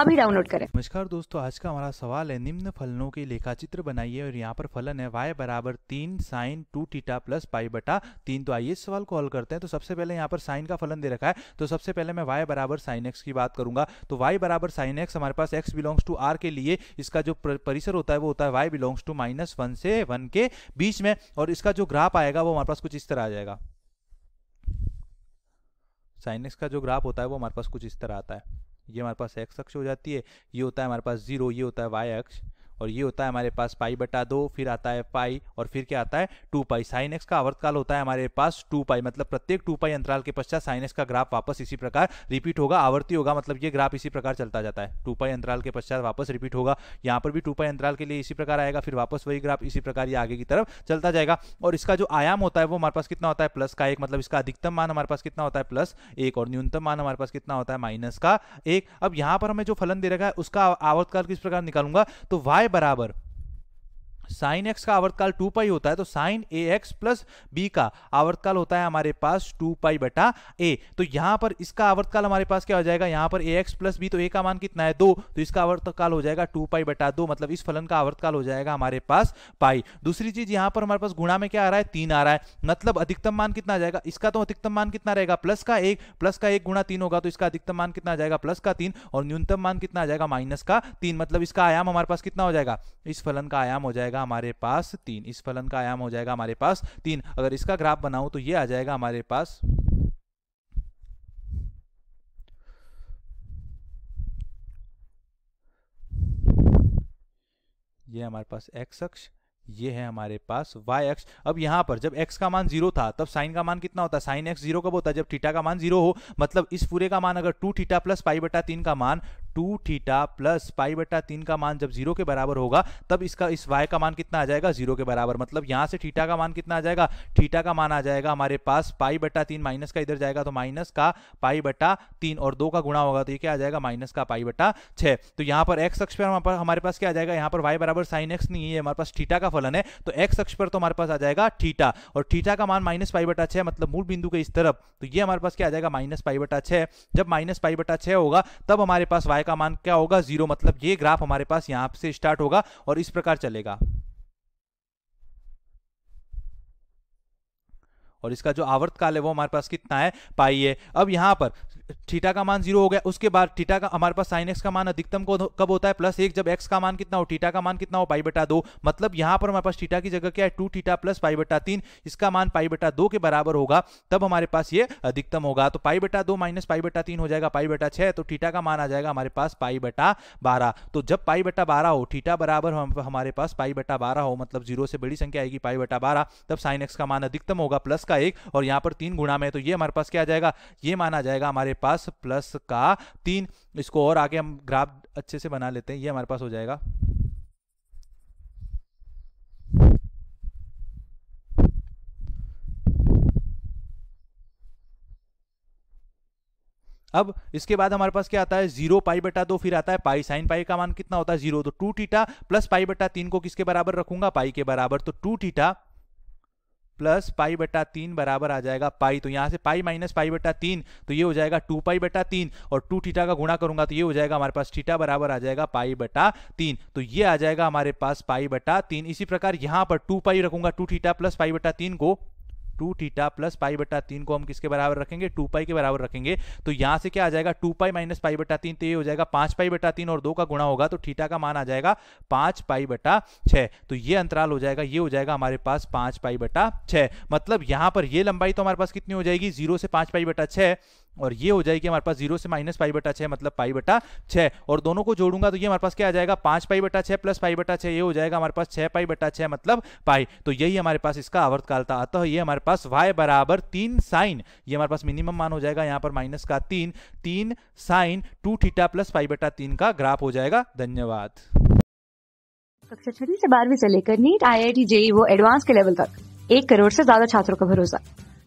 अभी डाउनलोड करें नमस्कार दोस्तों आज का हमारा सवाल है निम्न फलनों के लेखा चित्र बनाइए और यहाँ पर फलन है वाई बराबर तीन sine two theta plus pi बटा तीन तो आइए इस सवाल को हल करते हैं तो सबसे पहले यहाँ पर साइन का फलन दे रखा है तो सबसे पहले मैं वाई बराबर साइन एक्स की बात करूंगा तो वाई बराबर साइन एक्स हमारे पास एक्स बिलोंग्स टू आर के लिए इसका जो परिसर होता है वो होता है Y belongs to minus one से वन के बीच में और इसका जो ग्राफ आएगा वो हमारे पास कुछ इस तरह आ जाएगा साइन एक्स का जो ग्राफ होता है वो हमारे पास कुछ इस तरह आता है ये हमारे पास एक्स अक्ष हो जाती है ये होता है हमारे पास जीरो ये होता है वाई अक्ष और ये होता है हमारे पास पाई बटा दो फिर आता है पाई और फिर क्या आता है टू पाई साइन एक्स का आवर्तकाल होता है हमारे पास टू पाई मतलब प्रत्येक टू पाई अंतराल के पश्चात साइन एक्स का ग्राफ वापस इसी प्रकार रिपीट होगा आवर्ती होगा मतलब ये ग्राफ इसी प्रकार चलता जाता है टू पाई अंतराल के पश्चात वापस रिपीट होगा यहाँ पर भी टू पाई अंतराल के लिए इसी प्रकार आएगा फिर वापस वही ग्राफ इसी प्रकार ये आगे की तरफ चलता जाएगा और इसका जो आयाम होता है वो हमारे पास कितना होता है प्लस का एक मतलब इसका अधिकतम मान हमारे पास कितना होता है प्लस एक और न्यूनतम मान हमारे पास कितना होता है माइनस का एक अब यहाँ पर हमें जो फलन दे रखा है उसका आवर्तकाल किस प्रकार निकालूंगा तो वाई बराबर साइन एक्स का आवर्तकाल टू पाई होता है तो sine A x plus B का आवर्तकाल होता है हमारे पास टू पाई बटा ए तो यहां पर इसका आवर्तकाल हमारे पास क्या हो जाएगा यहां पर ए एक्स प्लस बी तो ए का मान कितना है दो तो इसका आवर्तकाल हो जाएगा टू पाई बटा दो मतलब इस फलन का आवर्तकाल हो जाएगा हमारे पास पाई दूसरी चीज यहां पर हमारे पास गुणा में क्या आ रहा है तीन आ रहा है मतलब अधिकतम मान कितना जाएगा इसका तो अधिकतम मान कितना रहेगा प्लस का एक प्लस का एक गुणा तीन होगा तो इसका अधिकतम मान कितना जाएगा प्लस का तीन और न्यूनतम मान कितना आ जाएगा माइनस का तीन मतलब इसका आयाम हमारे पास कितना हो जाएगा इस फलन का आयाम हो जाएगा जाएगा हमारे पास तीन इस फलन का आयाम हो जाएगा हमारे पास तीन अगर इसका ग्राफ बनाऊं तो ये आ जाएगा हमारे पास ये हमारे पास एक्स अक्ष ये है हमारे पास y अक्ष अब यहां पर जब x का मान जीरो था तब साइन का मान कितना होता है साइन एक्स जीरो कब होता है जब थीटा का मान जीरो हो मतलब इस पूरे का मान अगर टू थीटा प्लस पाई बटा तीन का मान टू थीटा प्लस पाई बटा तीन का मान जब जीरो के बराबर होगा तब इसका इस वाई का मान कितना आ जाएगा जीरो के बराबर मतलब यहां से थीटा का मान कितना आ जाएगा थीटा का मान आ जाएगा हमारे पास पाई बटा तीन माइनस का इधर जाएगा तो माइनस का पाई बटा तीन और दो का गुणा होगा तो ये क्या आ जाएगा माइनस का पाई बटा छः तो यहाँ पर एक्स अक्ष पर हमारे पास क्या आ जाएगा यहाँ पर वाई बराबर साइन एक्स नहीं है हमारे पास थीटा का फलन है तो एक्स अक्ष पर तो हमारे पास आ जाएगा थीटा और थीटा का मान माइनस पाई बटा छः मतलब मूल बिंदु के इस तरफ तो ये हमारे पास क्या आ जाएगा माइनस पाई बटा छः जब माइनस पाई बटा छः होगा तब हमारे पास वाई वाई का मान क्या होगा जीरो मतलब ये ग्राफ हमारे पास यहां से स्टार्ट होगा और इस प्रकार चलेगा और इसका जो आवर्त काल है वो हमारे पास कितना है पाई है अब यहां पर थीटा का मान जीरो हो गया उसके बाद थीटा का हमारे पास साइन एक्स का मान अधिकतम को कब होता है प्लस एक जब एक्स का मान कितना हो थीटा का मान कितना हो पाई बटा दो मतलब यहां पर हमारे पास थीटा की जगह क्या है टू थीटा प्लस पाई बटा तीन इसका मान पाई बटा दो के बराबर होगा तब हमारे पास ये अधिकतम होगा तो पाई बटा दो माइनस पाई बटा तीन हो जाएगा पाई बटा छह तो टीटा का मान आ जाएगा हमारे पास पाई बटा बारह तो जब पाई बटा बारह हो टीटा बराबर हमारे पास पाई बटा बारह हो मतलब जीरो से बड़ी संख्या आएगी पाई बटा बारह तब साइन एक्स का मान अधिकतम होगा प्लस का एक और यहां पर तीन गुणा में तो ये हमारे पास क्या आ जाएगा ये मान आ जाएगा हमारे हमारे पास प्लस का तीन इसको और आगे हम ग्राफ अच्छे से बना लेते हैं ये हमारे पास हो जाएगा अब इसके बाद हमारे पास क्या आता है जीरो पाई बटा दो फिर आता है पाई साइन पाई का मान कितना होता है जीरो तो टू टीटा प्लस पाई बटा तीन को किसके बराबर रखूंगा पाई के बराबर तो टू टीटा प्लस पाई बटा तीन बराबर आ जाएगा पाई तो यहाँ से पाई माइनस पाई बटा तीन तो ये हो जाएगा टू पाई बटा तीन और टू थीटा का गुणा करूंगा तो ये हो जाएगा हमारे पास थीटा बराबर आ जाएगा पाई बटा तीन तो ये आ जाएगा हमारे पास पाई बटा तीन इसी प्रकार यहाँ पर टू पाई रखूंगा टू थीटा प्लस पाई बटा तीन को टू टीटा प्लस पाई बटा तीन को हम किसके बराबर रखेंगे टू पाई के बराबर रखेंगे तो यहां से क्या आ जाएगा टू पाई माइनस पाई बटा तीन तो ये हो जाएगा पांच पाई बटा तीन और दो का गुणा होगा तो थीटा का मान आ जाएगा पांच पाई बटा छः तो ये अंतराल हो जाएगा ये हो जाएगा हमारे पास पांच पाई बटा छः मतलब यहां पर यह लंबाई तो हमारे पास कितनी हो जाएगी जीरो से पांच पाई बटा छः और ये हो जाएगी हमारे पास जीरो से माइनस पाई बटा छः मतलब पाई बटा छः और दोनों को जोड़ूंगा तो ये हमारे पास क्या आ जाएगा पाँच पाई बटा छः प्लस पाई बटा छः ये हो जाएगा हमारे पास छः पाई बटा छः मतलब पाई तो यही हमारे पास इसका आवर्तकाल था अतः ये हमारे पास वाई बराबर तीन साइन ये हमारे पास मिनिमम मान हो जाएगा यहाँ पर माइनस का तीन तीन sine two theta plus pi बटा तीन का ग्राफ हो जाएगा धन्यवाद कक्षा छठी से बारहवीं से लेकर NEET I I T JEE वो एडवांस के लेवल तक एक करोड़ से ज्यादा छात्रों का भरोसा